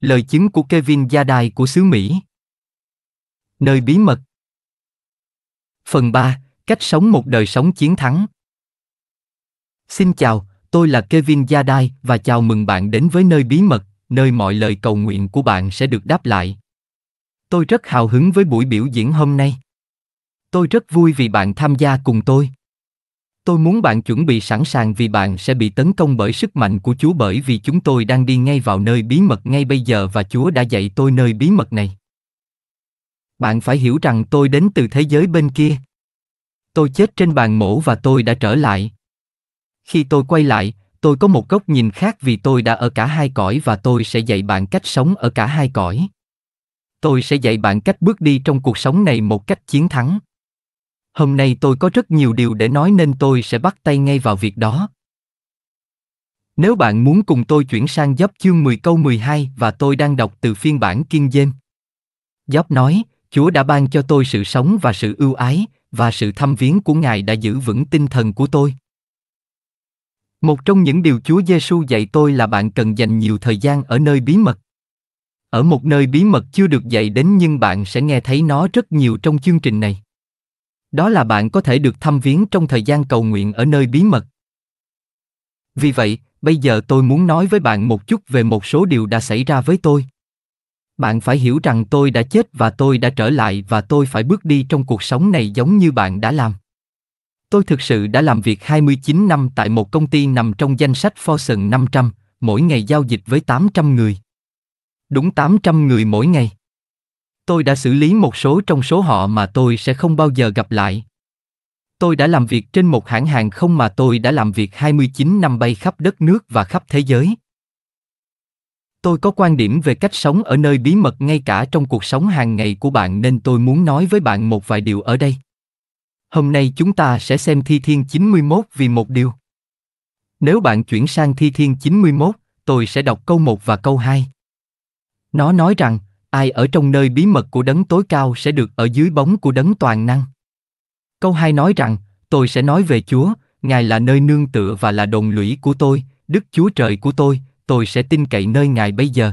Lời chứng của Kevin Gia Đài của xứ Mỹ Nơi bí mật Phần 3, cách sống một đời sống chiến thắng Xin chào, tôi là Kevin Gia Đai và chào mừng bạn đến với nơi bí mật, nơi mọi lời cầu nguyện của bạn sẽ được đáp lại. Tôi rất hào hứng với buổi biểu diễn hôm nay. Tôi rất vui vì bạn tham gia cùng tôi. Tôi muốn bạn chuẩn bị sẵn sàng vì bạn sẽ bị tấn công bởi sức mạnh của Chúa bởi vì chúng tôi đang đi ngay vào nơi bí mật ngay bây giờ và Chúa đã dạy tôi nơi bí mật này. Bạn phải hiểu rằng tôi đến từ thế giới bên kia. Tôi chết trên bàn mổ và tôi đã trở lại. Khi tôi quay lại, tôi có một góc nhìn khác vì tôi đã ở cả hai cõi và tôi sẽ dạy bạn cách sống ở cả hai cõi. Tôi sẽ dạy bạn cách bước đi trong cuộc sống này một cách chiến thắng hôm nay tôi có rất nhiều điều để nói nên tôi sẽ bắt tay ngay vào việc đó. Nếu bạn muốn cùng tôi chuyển sang Gióp chương 10 câu 12 và tôi đang đọc từ phiên bản King James. Gióp nói, Chúa đã ban cho tôi sự sống và sự ưu ái, và sự thăm viếng của Ngài đã giữ vững tinh thần của tôi. Một trong những điều Chúa Giêsu dạy tôi là bạn cần dành nhiều thời gian ở nơi bí mật. Ở một nơi bí mật chưa được dạy đến nhưng bạn sẽ nghe thấy nó rất nhiều trong chương trình này. Đó là bạn có thể được thăm viếng trong thời gian cầu nguyện ở nơi bí mật. Vì vậy, bây giờ tôi muốn nói với bạn một chút về một số điều đã xảy ra với tôi. Bạn phải hiểu rằng tôi đã chết và tôi đã trở lại và tôi phải bước đi trong cuộc sống này giống như bạn đã làm. Tôi thực sự đã làm việc 29 năm tại một công ty nằm trong danh sách Fortune 500, mỗi ngày giao dịch với 800 người. Đúng 800 người mỗi ngày tôi đã xử lý một số trong số họ mà tôi sẽ không bao giờ gặp lại. Tôi đã làm việc trên một hãng hàng không mà tôi đã làm việc 29 năm bay khắp đất nước và khắp thế giới. Tôi có quan điểm về cách sống ở nơi bí mật ngay cả trong cuộc sống hàng ngày của bạn nên tôi muốn nói với bạn một vài điều ở đây. Hôm nay chúng ta sẽ xem Thi Thiên 91 vì một điều. Nếu bạn chuyển sang Thi Thiên 91, tôi sẽ đọc câu 1 và câu 2. Nó nói rằng, ai ở trong nơi bí mật của đấng tối cao sẽ được ở dưới bóng của đấng toàn năng. Câu 2 nói rằng, tôi sẽ nói về Chúa, Ngài là nơi nương tựa và là đồng lũy của tôi, Đức Chúa Trời của tôi, tôi sẽ tin cậy nơi Ngài bây giờ.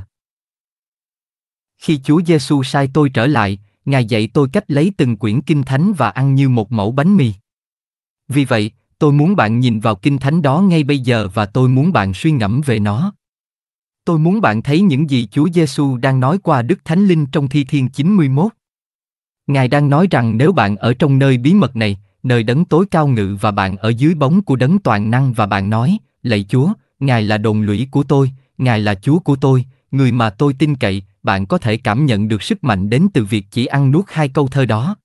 Khi Chúa Giêsu sai tôi trở lại, Ngài dạy tôi cách lấy từng quyển kinh thánh và ăn như một mẫu bánh mì. Vì vậy, tôi muốn bạn nhìn vào kinh thánh đó ngay bây giờ và tôi muốn bạn suy ngẫm về nó. Tôi muốn bạn thấy những gì Chúa Giêsu đang nói qua Đức Thánh Linh trong Thi Thiên 91. Ngài đang nói rằng nếu bạn ở trong nơi bí mật này, nơi đấng tối cao ngự và bạn ở dưới bóng của đấng toàn năng và bạn nói, lạy Chúa, Ngài là đồng lũy của tôi, Ngài là Chúa của tôi, người mà tôi tin cậy, bạn có thể cảm nhận được sức mạnh đến từ việc chỉ ăn nuốt hai câu thơ đó.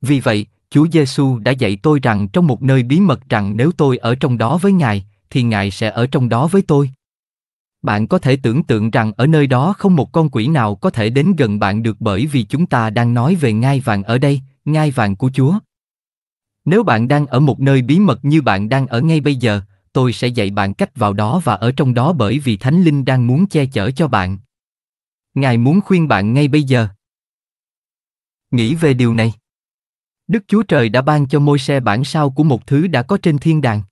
Vì vậy, Chúa Giêsu đã dạy tôi rằng trong một nơi bí mật rằng nếu tôi ở trong đó với Ngài, thì ngài sẽ ở trong đó với tôi. Bạn có thể tưởng tượng rằng ở nơi đó không một con quỷ nào có thể đến gần bạn được bởi vì chúng ta đang nói về ngai vàng ở đây, ngai vàng của Chúa. Nếu bạn đang ở một nơi bí mật như bạn đang ở ngay bây giờ, tôi sẽ dạy bạn cách vào đó và ở trong đó bởi vì Thánh Linh đang muốn che chở cho bạn. Ngài muốn khuyên bạn ngay bây giờ. Nghĩ về điều này. Đức Chúa Trời đã ban cho môi xe bản sao của một thứ đã có trên thiên đàng.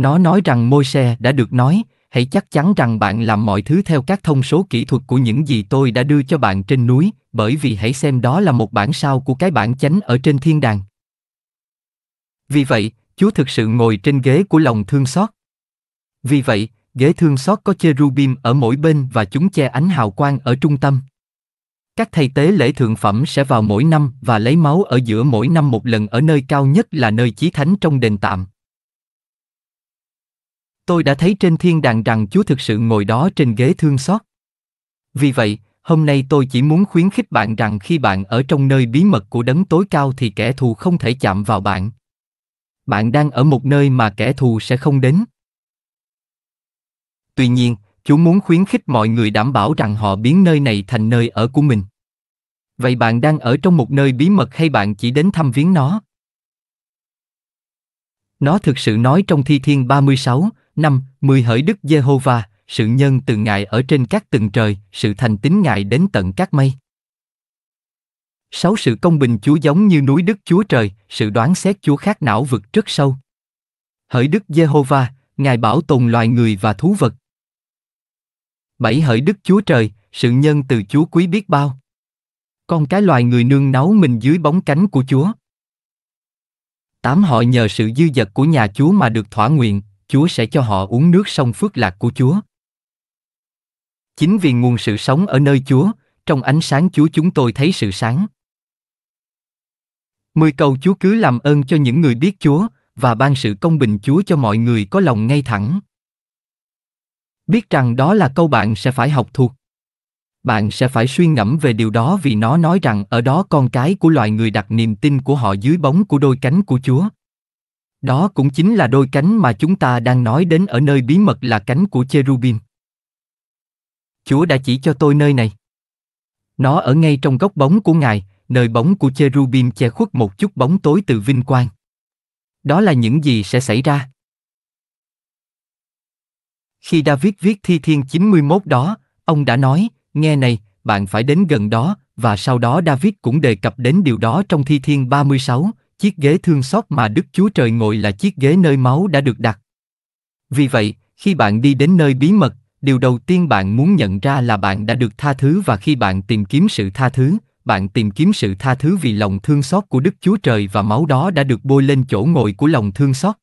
Nó nói rằng môi xe đã được nói, hãy chắc chắn rằng bạn làm mọi thứ theo các thông số kỹ thuật của những gì tôi đã đưa cho bạn trên núi, bởi vì hãy xem đó là một bản sao của cái bản chánh ở trên thiên đàng. Vì vậy, Chúa thực sự ngồi trên ghế của lòng thương xót. Vì vậy, ghế thương xót có cherubim ở mỗi bên và chúng che ánh hào quang ở trung tâm. Các thầy tế lễ thượng phẩm sẽ vào mỗi năm và lấy máu ở giữa mỗi năm một lần ở nơi cao nhất là nơi chí thánh trong đền tạm tôi đã thấy trên thiên đàng rằng Chúa thực sự ngồi đó trên ghế thương xót. Vì vậy, hôm nay tôi chỉ muốn khuyến khích bạn rằng khi bạn ở trong nơi bí mật của đấng tối cao thì kẻ thù không thể chạm vào bạn. Bạn đang ở một nơi mà kẻ thù sẽ không đến. Tuy nhiên, Chúa muốn khuyến khích mọi người đảm bảo rằng họ biến nơi này thành nơi ở của mình. Vậy bạn đang ở trong một nơi bí mật hay bạn chỉ đến thăm viếng nó? Nó thực sự nói trong Thi Thiên 36, Năm, mười hỡi Đức Giê-hô-va, sự nhân từ ngài ở trên các tầng trời, sự thành tín ngài đến tận các mây. Sáu sự công bình Chúa giống như núi Đức Chúa Trời, sự đoán xét Chúa khác não vực rất sâu. Hỡi Đức Giê-hô-va, Ngài bảo tồn loài người và thú vật. Bảy hỡi Đức Chúa Trời, sự nhân từ Chúa quý biết bao. Con cái loài người nương náu mình dưới bóng cánh của Chúa. Tám họ nhờ sự dư dật của nhà Chúa mà được thỏa nguyện, Chúa sẽ cho họ uống nước sông phước lạc của Chúa. Chính vì nguồn sự sống ở nơi Chúa, trong ánh sáng Chúa chúng tôi thấy sự sáng. Mười cầu Chúa cứ làm ơn cho những người biết Chúa và ban sự công bình Chúa cho mọi người có lòng ngay thẳng. Biết rằng đó là câu bạn sẽ phải học thuộc. Bạn sẽ phải suy ngẫm về điều đó vì nó nói rằng ở đó con cái của loài người đặt niềm tin của họ dưới bóng của đôi cánh của Chúa. Đó cũng chính là đôi cánh mà chúng ta đang nói đến ở nơi bí mật là cánh của cherubim. Chúa đã chỉ cho tôi nơi này. Nó ở ngay trong góc bóng của Ngài, nơi bóng của cherubim che khuất một chút bóng tối từ vinh quang. Đó là những gì sẽ xảy ra. Khi David viết thi thiên 91 đó, ông đã nói, nghe này, bạn phải đến gần đó, và sau đó David cũng đề cập đến điều đó trong thi thiên 36, Chiếc ghế thương xót mà Đức Chúa Trời ngồi là chiếc ghế nơi máu đã được đặt. Vì vậy, khi bạn đi đến nơi bí mật, điều đầu tiên bạn muốn nhận ra là bạn đã được tha thứ và khi bạn tìm kiếm sự tha thứ, bạn tìm kiếm sự tha thứ vì lòng thương xót của Đức Chúa Trời và máu đó đã được bôi lên chỗ ngồi của lòng thương xót.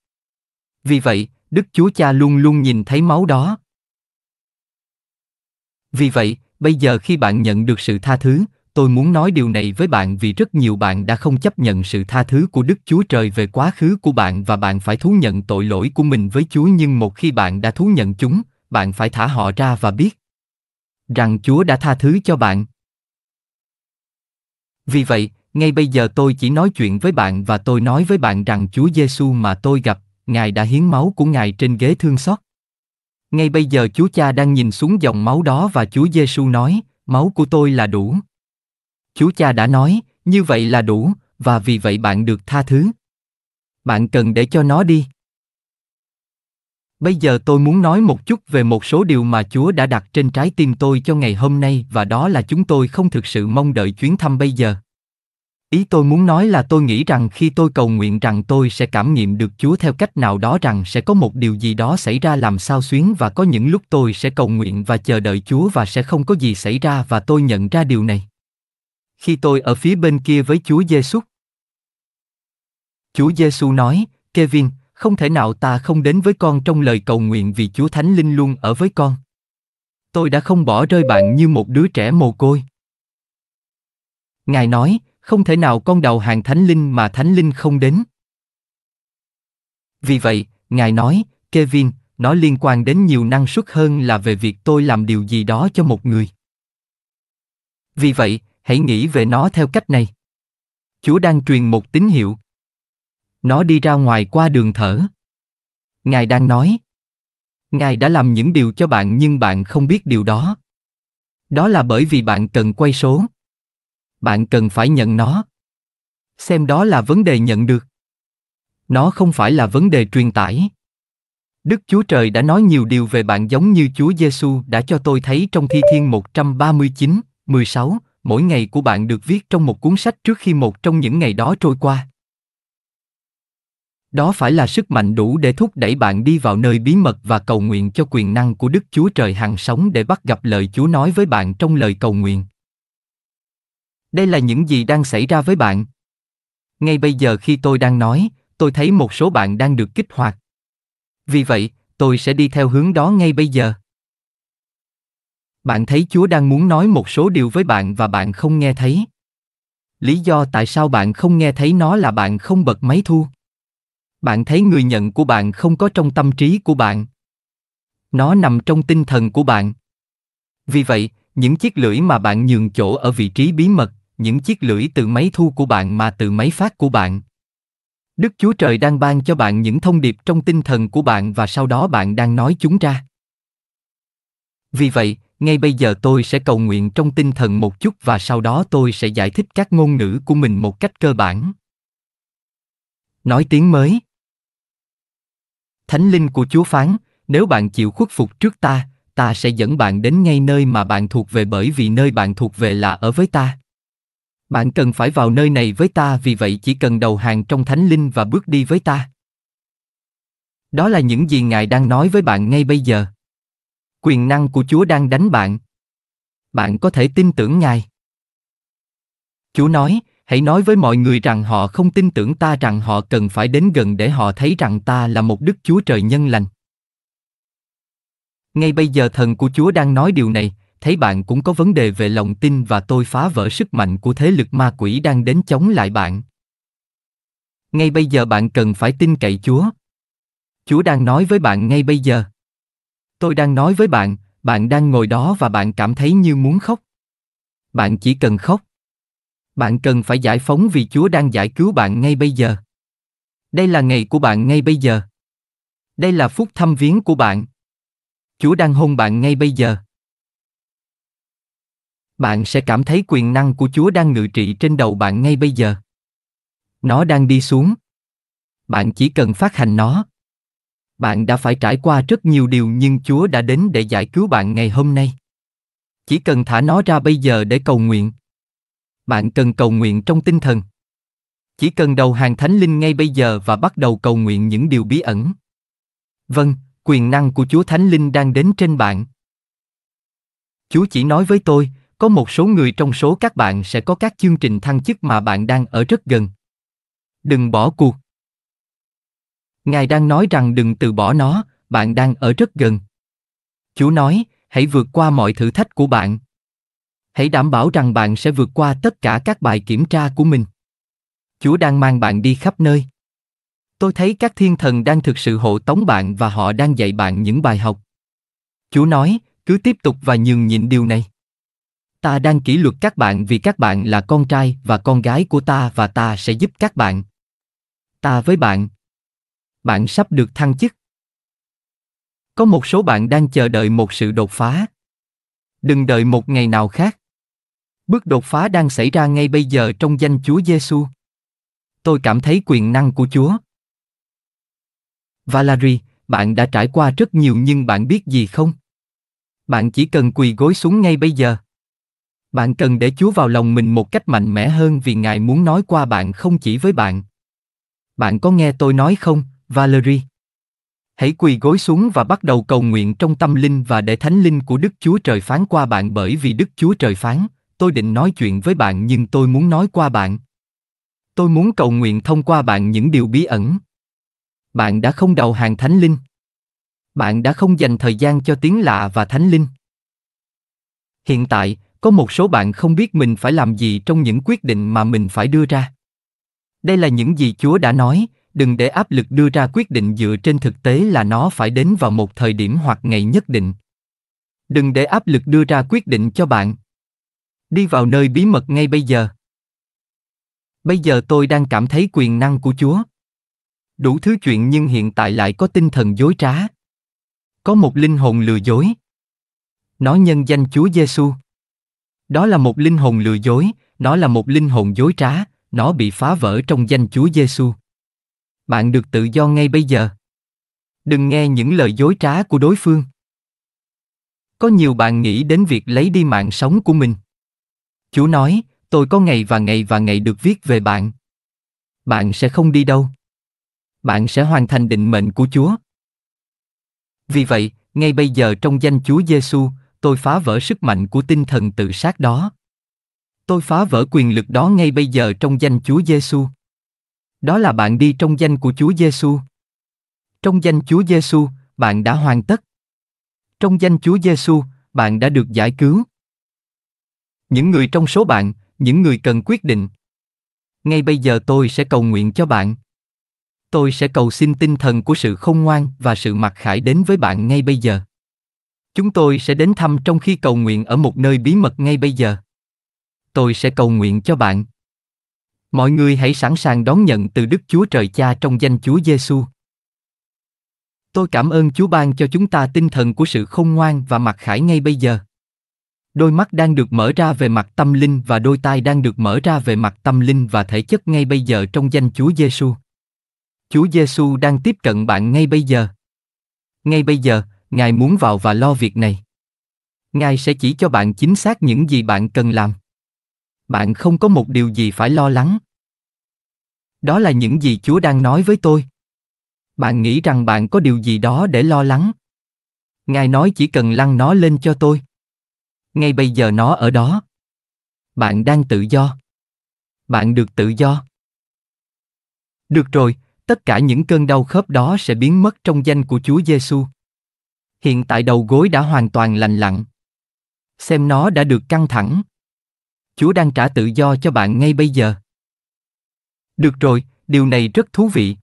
Vì vậy, Đức Chúa Cha luôn luôn nhìn thấy máu đó. Vì vậy, bây giờ khi bạn nhận được sự tha thứ, Tôi muốn nói điều này với bạn vì rất nhiều bạn đã không chấp nhận sự tha thứ của Đức Chúa Trời về quá khứ của bạn và bạn phải thú nhận tội lỗi của mình với Chúa nhưng một khi bạn đã thú nhận chúng, bạn phải thả họ ra và biết rằng Chúa đã tha thứ cho bạn. Vì vậy, ngay bây giờ tôi chỉ nói chuyện với bạn và tôi nói với bạn rằng Chúa Giêsu mà tôi gặp, Ngài đã hiến máu của Ngài trên ghế thương xót. Ngay bây giờ Chúa Cha đang nhìn xuống dòng máu đó và Chúa Giêsu nói, máu của tôi là đủ, Chú cha đã nói, như vậy là đủ, và vì vậy bạn được tha thứ. Bạn cần để cho nó đi. Bây giờ tôi muốn nói một chút về một số điều mà Chúa đã đặt trên trái tim tôi cho ngày hôm nay và đó là chúng tôi không thực sự mong đợi chuyến thăm bây giờ. Ý tôi muốn nói là tôi nghĩ rằng khi tôi cầu nguyện rằng tôi sẽ cảm nghiệm được Chúa theo cách nào đó rằng sẽ có một điều gì đó xảy ra làm sao xuyến và có những lúc tôi sẽ cầu nguyện và chờ đợi Chúa và sẽ không có gì xảy ra và tôi nhận ra điều này khi tôi ở phía bên kia với Chúa Giêsu. Chúa Giêsu nói, Kevin, không thể nào ta không đến với con trong lời cầu nguyện vì Chúa Thánh Linh luôn ở với con. Tôi đã không bỏ rơi bạn như một đứa trẻ mồ côi. Ngài nói, không thể nào con đầu hàng Thánh Linh mà Thánh Linh không đến. Vì vậy, Ngài nói, Kevin, nó liên quan đến nhiều năng suất hơn là về việc tôi làm điều gì đó cho một người. Vì vậy, hãy nghĩ về nó theo cách này chúa đang truyền một tín hiệu nó đi ra ngoài qua đường thở ngài đang nói ngài đã làm những điều cho bạn nhưng bạn không biết điều đó đó là bởi vì bạn cần quay số bạn cần phải nhận nó xem đó là vấn đề nhận được nó không phải là vấn đề truyền tải Đức Chúa Trời đã nói nhiều điều về bạn giống như Chúa Giêsu đã cho tôi thấy trong Thi Thiên 139, 16, mỗi ngày của bạn được viết trong một cuốn sách trước khi một trong những ngày đó trôi qua đó phải là sức mạnh đủ để thúc đẩy bạn đi vào nơi bí mật và cầu nguyện cho quyền năng của đức chúa trời hằng sống để bắt gặp lời chúa nói với bạn trong lời cầu nguyện đây là những gì đang xảy ra với bạn ngay bây giờ khi tôi đang nói tôi thấy một số bạn đang được kích hoạt vì vậy tôi sẽ đi theo hướng đó ngay bây giờ bạn thấy Chúa đang muốn nói một số điều với bạn và bạn không nghe thấy. Lý do tại sao bạn không nghe thấy nó là bạn không bật máy thu. Bạn thấy người nhận của bạn không có trong tâm trí của bạn. Nó nằm trong tinh thần của bạn. Vì vậy, những chiếc lưỡi mà bạn nhường chỗ ở vị trí bí mật, những chiếc lưỡi từ máy thu của bạn mà từ máy phát của bạn. Đức Chúa Trời đang ban cho bạn những thông điệp trong tinh thần của bạn và sau đó bạn đang nói chúng ra. Vì vậy, ngay bây giờ tôi sẽ cầu nguyện trong tinh thần một chút và sau đó tôi sẽ giải thích các ngôn ngữ của mình một cách cơ bản nói tiếng mới thánh linh của chúa phán nếu bạn chịu khuất phục trước ta ta sẽ dẫn bạn đến ngay nơi mà bạn thuộc về bởi vì nơi bạn thuộc về là ở với ta bạn cần phải vào nơi này với ta vì vậy chỉ cần đầu hàng trong thánh linh và bước đi với ta đó là những gì ngài đang nói với bạn ngay bây giờ quyền năng của Chúa đang đánh bạn. Bạn có thể tin tưởng Ngài. Chúa nói, hãy nói với mọi người rằng họ không tin tưởng ta rằng họ cần phải đến gần để họ thấy rằng ta là một Đức Chúa Trời nhân lành. Ngay bây giờ thần của Chúa đang nói điều này, thấy bạn cũng có vấn đề về lòng tin và tôi phá vỡ sức mạnh của thế lực ma quỷ đang đến chống lại bạn. Ngay bây giờ bạn cần phải tin cậy Chúa. Chúa đang nói với bạn ngay bây giờ. Tôi đang nói với bạn, bạn đang ngồi đó và bạn cảm thấy như muốn khóc. Bạn chỉ cần khóc. Bạn cần phải giải phóng vì Chúa đang giải cứu bạn ngay bây giờ. Đây là ngày của bạn ngay bây giờ. Đây là phút thăm viếng của bạn. Chúa đang hôn bạn ngay bây giờ. Bạn sẽ cảm thấy quyền năng của Chúa đang ngự trị trên đầu bạn ngay bây giờ. Nó đang đi xuống. Bạn chỉ cần phát hành nó. Bạn đã phải trải qua rất nhiều điều nhưng Chúa đã đến để giải cứu bạn ngày hôm nay. Chỉ cần thả nó ra bây giờ để cầu nguyện. Bạn cần cầu nguyện trong tinh thần. Chỉ cần đầu hàng Thánh Linh ngay bây giờ và bắt đầu cầu nguyện những điều bí ẩn. Vâng, quyền năng của Chúa Thánh Linh đang đến trên bạn. Chúa chỉ nói với tôi, có một số người trong số các bạn sẽ có các chương trình thăng chức mà bạn đang ở rất gần. Đừng bỏ cuộc. Ngài đang nói rằng đừng từ bỏ nó, bạn đang ở rất gần. Chúa nói, hãy vượt qua mọi thử thách của bạn. Hãy đảm bảo rằng bạn sẽ vượt qua tất cả các bài kiểm tra của mình. Chúa đang mang bạn đi khắp nơi. Tôi thấy các thiên thần đang thực sự hộ tống bạn và họ đang dạy bạn những bài học. Chúa nói, cứ tiếp tục và nhường nhịn điều này. Ta đang kỷ luật các bạn vì các bạn là con trai và con gái của ta và ta sẽ giúp các bạn. Ta với bạn, bạn sắp được thăng chức. Có một số bạn đang chờ đợi một sự đột phá. Đừng đợi một ngày nào khác. Bước đột phá đang xảy ra ngay bây giờ trong danh Chúa Giêsu. Tôi cảm thấy quyền năng của Chúa. Valerie, bạn đã trải qua rất nhiều nhưng bạn biết gì không? Bạn chỉ cần quỳ gối xuống ngay bây giờ. Bạn cần để Chúa vào lòng mình một cách mạnh mẽ hơn vì Ngài muốn nói qua bạn không chỉ với bạn. Bạn có nghe tôi nói không, Valerie. Hãy quỳ gối xuống và bắt đầu cầu nguyện trong tâm linh và để thánh linh của Đức Chúa Trời phán qua bạn bởi vì Đức Chúa Trời phán, tôi định nói chuyện với bạn nhưng tôi muốn nói qua bạn. Tôi muốn cầu nguyện thông qua bạn những điều bí ẩn. Bạn đã không đầu hàng thánh linh. Bạn đã không dành thời gian cho tiếng lạ và thánh linh. Hiện tại, có một số bạn không biết mình phải làm gì trong những quyết định mà mình phải đưa ra. Đây là những gì Chúa đã nói, đừng để áp lực đưa ra quyết định dựa trên thực tế là nó phải đến vào một thời điểm hoặc ngày nhất định đừng để áp lực đưa ra quyết định cho bạn đi vào nơi bí mật ngay bây giờ bây giờ tôi đang cảm thấy quyền năng của chúa đủ thứ chuyện nhưng hiện tại lại có tinh thần dối trá có một linh hồn lừa dối nó nhân danh chúa giêsu đó là một linh hồn lừa dối nó là một linh hồn dối trá nó bị phá vỡ trong danh chúa giêsu bạn được tự do ngay bây giờ. Đừng nghe những lời dối trá của đối phương. Có nhiều bạn nghĩ đến việc lấy đi mạng sống của mình. Chúa nói, tôi có ngày và ngày và ngày được viết về bạn. Bạn sẽ không đi đâu. Bạn sẽ hoàn thành định mệnh của Chúa. Vì vậy, ngay bây giờ trong danh Chúa Giêsu, tôi phá vỡ sức mạnh của tinh thần tự sát đó. Tôi phá vỡ quyền lực đó ngay bây giờ trong danh Chúa Giêsu. Đó là bạn đi trong danh của Chúa Giêsu. Trong danh Chúa Giêsu, bạn đã hoàn tất. Trong danh Chúa Giêsu, bạn đã được giải cứu. Những người trong số bạn, những người cần quyết định. Ngay bây giờ tôi sẽ cầu nguyện cho bạn. Tôi sẽ cầu xin tinh thần của sự khôn ngoan và sự mặc khải đến với bạn ngay bây giờ. Chúng tôi sẽ đến thăm trong khi cầu nguyện ở một nơi bí mật ngay bây giờ. Tôi sẽ cầu nguyện cho bạn. Mọi người hãy sẵn sàng đón nhận từ Đức Chúa Trời Cha trong danh Chúa Giêsu. Tôi cảm ơn Chúa ban cho chúng ta tinh thần của sự khôn ngoan và mặc khải ngay bây giờ. Đôi mắt đang được mở ra về mặt tâm linh và đôi tai đang được mở ra về mặt tâm linh và thể chất ngay bây giờ trong danh Chúa Giêsu. Chúa Giêsu đang tiếp cận bạn ngay bây giờ. Ngay bây giờ, Ngài muốn vào và lo việc này. Ngài sẽ chỉ cho bạn chính xác những gì bạn cần làm bạn không có một điều gì phải lo lắng. Đó là những gì Chúa đang nói với tôi. Bạn nghĩ rằng bạn có điều gì đó để lo lắng. Ngài nói chỉ cần lăn nó lên cho tôi. Ngay bây giờ nó ở đó. Bạn đang tự do. Bạn được tự do. Được rồi, tất cả những cơn đau khớp đó sẽ biến mất trong danh của Chúa Giêsu. Hiện tại đầu gối đã hoàn toàn lành lặn. Xem nó đã được căng thẳng. Chúa đang trả tự do cho bạn ngay bây giờ. Được rồi, điều này rất thú vị.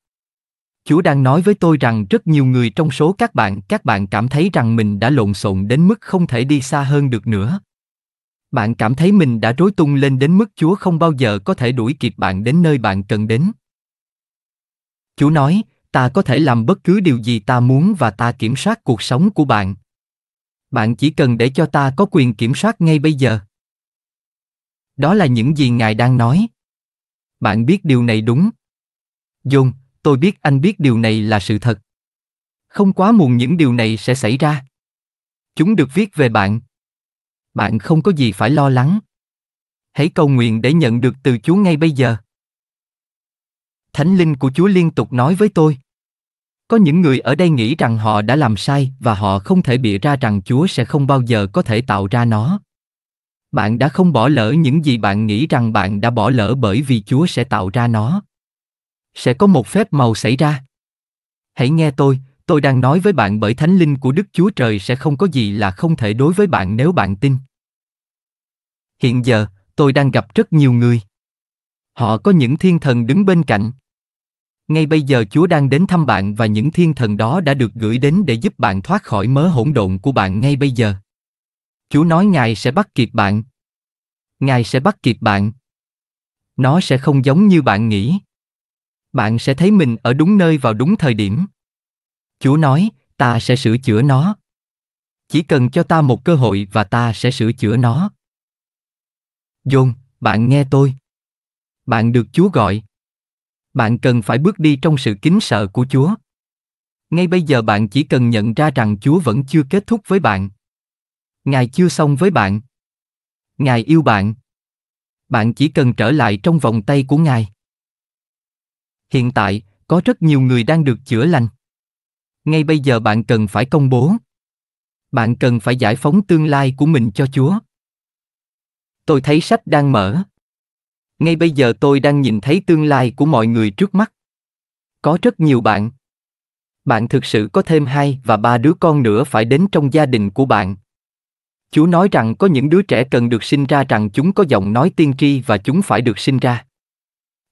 Chúa đang nói với tôi rằng rất nhiều người trong số các bạn, các bạn cảm thấy rằng mình đã lộn xộn đến mức không thể đi xa hơn được nữa. Bạn cảm thấy mình đã rối tung lên đến mức Chúa không bao giờ có thể đuổi kịp bạn đến nơi bạn cần đến. Chúa nói, ta có thể làm bất cứ điều gì ta muốn và ta kiểm soát cuộc sống của bạn. Bạn chỉ cần để cho ta có quyền kiểm soát ngay bây giờ. Đó là những gì ngài đang nói. Bạn biết điều này đúng. John, tôi biết anh biết điều này là sự thật. Không quá muộn những điều này sẽ xảy ra. Chúng được viết về bạn. Bạn không có gì phải lo lắng. Hãy cầu nguyện để nhận được từ Chúa ngay bây giờ. Thánh linh của Chúa liên tục nói với tôi. Có những người ở đây nghĩ rằng họ đã làm sai và họ không thể bịa ra rằng Chúa sẽ không bao giờ có thể tạo ra nó bạn đã không bỏ lỡ những gì bạn nghĩ rằng bạn đã bỏ lỡ bởi vì chúa sẽ tạo ra nó sẽ có một phép màu xảy ra hãy nghe tôi tôi đang nói với bạn bởi thánh linh của đức chúa trời sẽ không có gì là không thể đối với bạn nếu bạn tin hiện giờ tôi đang gặp rất nhiều người họ có những thiên thần đứng bên cạnh ngay bây giờ chúa đang đến thăm bạn và những thiên thần đó đã được gửi đến để giúp bạn thoát khỏi mớ hỗn độn của bạn ngay bây giờ Chú nói ngài sẽ bắt kịp bạn. Ngài sẽ bắt kịp bạn. Nó sẽ không giống như bạn nghĩ. Bạn sẽ thấy mình ở đúng nơi vào đúng thời điểm. Chú nói, ta sẽ sửa chữa nó. Chỉ cần cho ta một cơ hội và ta sẽ sửa chữa nó. John, bạn nghe tôi. Bạn được Chúa gọi. Bạn cần phải bước đi trong sự kính sợ của Chúa. Ngay bây giờ bạn chỉ cần nhận ra rằng Chúa vẫn chưa kết thúc với bạn ngài chưa xong với bạn ngài yêu bạn bạn chỉ cần trở lại trong vòng tay của ngài hiện tại có rất nhiều người đang được chữa lành ngay bây giờ bạn cần phải công bố bạn cần phải giải phóng tương lai của mình cho chúa tôi thấy sách đang mở ngay bây giờ tôi đang nhìn thấy tương lai của mọi người trước mắt có rất nhiều bạn bạn thực sự có thêm hai và ba đứa con nữa phải đến trong gia đình của bạn Chúa nói rằng có những đứa trẻ cần được sinh ra rằng chúng có giọng nói tiên tri và chúng phải được sinh ra.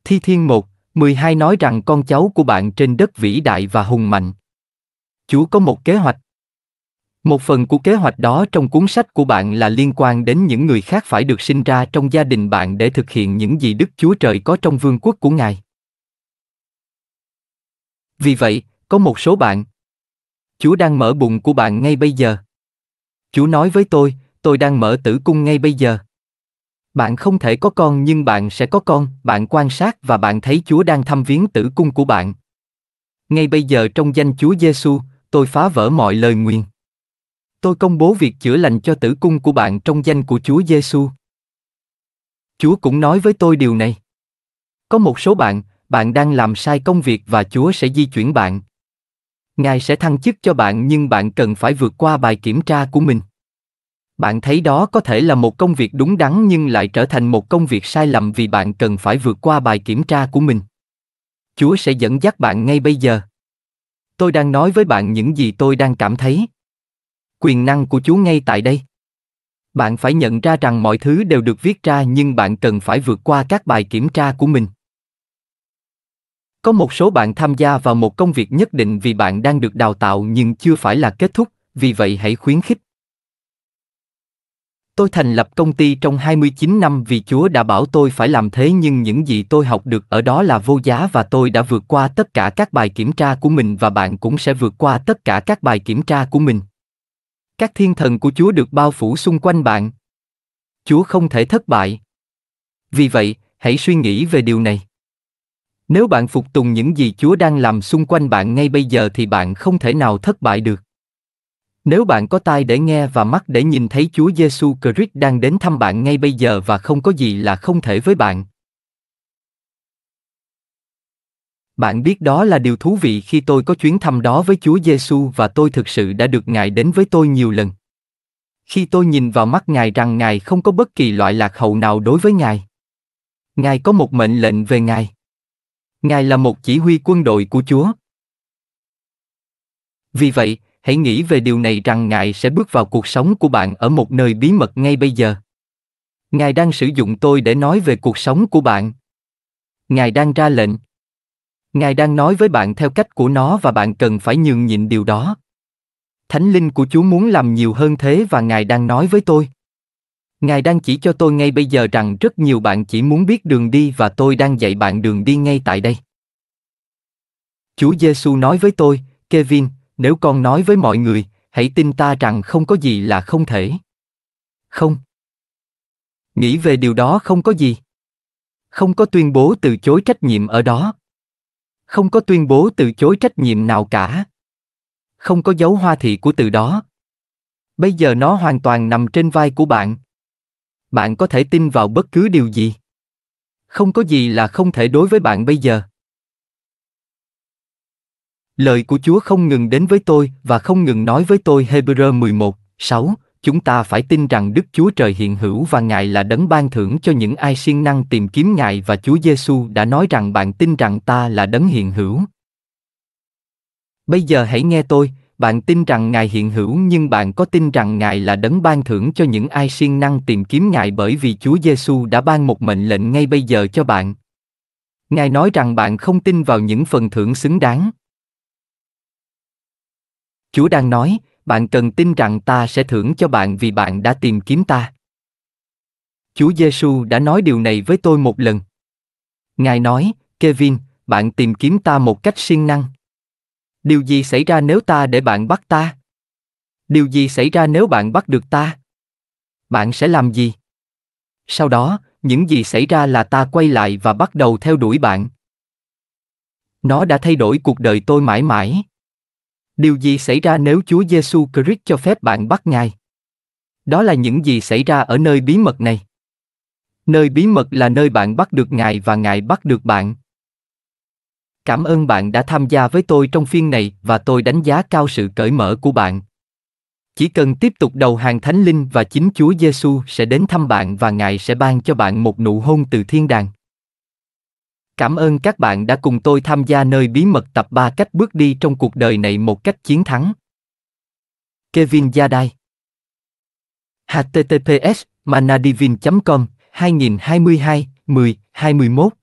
Thi Thiên 1, 12 nói rằng con cháu của bạn trên đất vĩ đại và hùng mạnh. Chúa có một kế hoạch. Một phần của kế hoạch đó trong cuốn sách của bạn là liên quan đến những người khác phải được sinh ra trong gia đình bạn để thực hiện những gì Đức Chúa Trời có trong vương quốc của Ngài. Vì vậy, có một số bạn, Chúa đang mở bụng của bạn ngay bây giờ. Chú nói với tôi, tôi đang mở tử cung ngay bây giờ. Bạn không thể có con nhưng bạn sẽ có con, bạn quan sát và bạn thấy Chúa đang thăm viếng tử cung của bạn. Ngay bây giờ trong danh Chúa Giêsu, tôi phá vỡ mọi lời nguyền. Tôi công bố việc chữa lành cho tử cung của bạn trong danh của Chúa Giêsu. Chúa cũng nói với tôi điều này. Có một số bạn, bạn đang làm sai công việc và Chúa sẽ di chuyển bạn ngài sẽ thăng chức cho bạn nhưng bạn cần phải vượt qua bài kiểm tra của mình bạn thấy đó có thể là một công việc đúng đắn nhưng lại trở thành một công việc sai lầm vì bạn cần phải vượt qua bài kiểm tra của mình chúa sẽ dẫn dắt bạn ngay bây giờ tôi đang nói với bạn những gì tôi đang cảm thấy quyền năng của chúa ngay tại đây bạn phải nhận ra rằng mọi thứ đều được viết ra nhưng bạn cần phải vượt qua các bài kiểm tra của mình có một số bạn tham gia vào một công việc nhất định vì bạn đang được đào tạo nhưng chưa phải là kết thúc, vì vậy hãy khuyến khích. Tôi thành lập công ty trong 29 năm vì Chúa đã bảo tôi phải làm thế nhưng những gì tôi học được ở đó là vô giá và tôi đã vượt qua tất cả các bài kiểm tra của mình và bạn cũng sẽ vượt qua tất cả các bài kiểm tra của mình. Các thiên thần của Chúa được bao phủ xung quanh bạn. Chúa không thể thất bại. Vì vậy, hãy suy nghĩ về điều này. Nếu bạn phục tùng những gì Chúa đang làm xung quanh bạn ngay bây giờ thì bạn không thể nào thất bại được. Nếu bạn có tai để nghe và mắt để nhìn thấy Chúa Giêsu Christ đang đến thăm bạn ngay bây giờ và không có gì là không thể với bạn. Bạn biết đó là điều thú vị khi tôi có chuyến thăm đó với Chúa Giêsu và tôi thực sự đã được Ngài đến với tôi nhiều lần. Khi tôi nhìn vào mắt Ngài rằng Ngài không có bất kỳ loại lạc hậu nào đối với Ngài. Ngài có một mệnh lệnh về Ngài. Ngài là một chỉ huy quân đội của Chúa. Vì vậy, hãy nghĩ về điều này rằng Ngài sẽ bước vào cuộc sống của bạn ở một nơi bí mật ngay bây giờ. Ngài đang sử dụng tôi để nói về cuộc sống của bạn. Ngài đang ra lệnh. Ngài đang nói với bạn theo cách của nó và bạn cần phải nhường nhịn điều đó. Thánh linh của Chúa muốn làm nhiều hơn thế và Ngài đang nói với tôi. Ngài đang chỉ cho tôi ngay bây giờ rằng rất nhiều bạn chỉ muốn biết đường đi và tôi đang dạy bạn đường đi ngay tại đây. Chúa Giêsu nói với tôi, Kevin, nếu con nói với mọi người, hãy tin ta rằng không có gì là không thể. Không. Nghĩ về điều đó không có gì. Không có tuyên bố từ chối trách nhiệm ở đó. Không có tuyên bố từ chối trách nhiệm nào cả. Không có dấu hoa thị của từ đó. Bây giờ nó hoàn toàn nằm trên vai của bạn, bạn có thể tin vào bất cứ điều gì không có gì là không thể đối với bạn bây giờ lời của chúa không ngừng đến với tôi và không ngừng nói với tôi hebrew 11, 6, chúng ta phải tin rằng đức chúa trời hiện hữu và ngài là đấng ban thưởng cho những ai siêng năng tìm kiếm ngài và chúa giêsu đã nói rằng bạn tin rằng ta là đấng hiện hữu bây giờ hãy nghe tôi bạn tin rằng ngài hiện hữu nhưng bạn có tin rằng ngài là đấng ban thưởng cho những ai siêng năng tìm kiếm ngài bởi vì Chúa Giêsu đã ban một mệnh lệnh ngay bây giờ cho bạn. Ngài nói rằng bạn không tin vào những phần thưởng xứng đáng. Chúa đang nói, bạn cần tin rằng ta sẽ thưởng cho bạn vì bạn đã tìm kiếm ta. Chúa Giêsu đã nói điều này với tôi một lần. Ngài nói, Kevin, bạn tìm kiếm ta một cách siêng năng. Điều gì xảy ra nếu ta để bạn bắt ta? Điều gì xảy ra nếu bạn bắt được ta? Bạn sẽ làm gì? Sau đó, những gì xảy ra là ta quay lại và bắt đầu theo đuổi bạn. Nó đã thay đổi cuộc đời tôi mãi mãi. Điều gì xảy ra nếu Chúa Giêsu Christ cho phép bạn bắt Ngài? Đó là những gì xảy ra ở nơi bí mật này. Nơi bí mật là nơi bạn bắt được Ngài và Ngài bắt được bạn. Cảm ơn bạn đã tham gia với tôi trong phiên này và tôi đánh giá cao sự cởi mở của bạn. Chỉ cần tiếp tục đầu hàng Thánh Linh và chính Chúa Giêsu sẽ đến thăm bạn và Ngài sẽ ban cho bạn một nụ hôn từ thiên đàng. Cảm ơn các bạn đã cùng tôi tham gia nơi bí mật tập 3 cách bước đi trong cuộc đời này một cách chiến thắng. Kevin Gia Đai https manadivin com 2022 10 21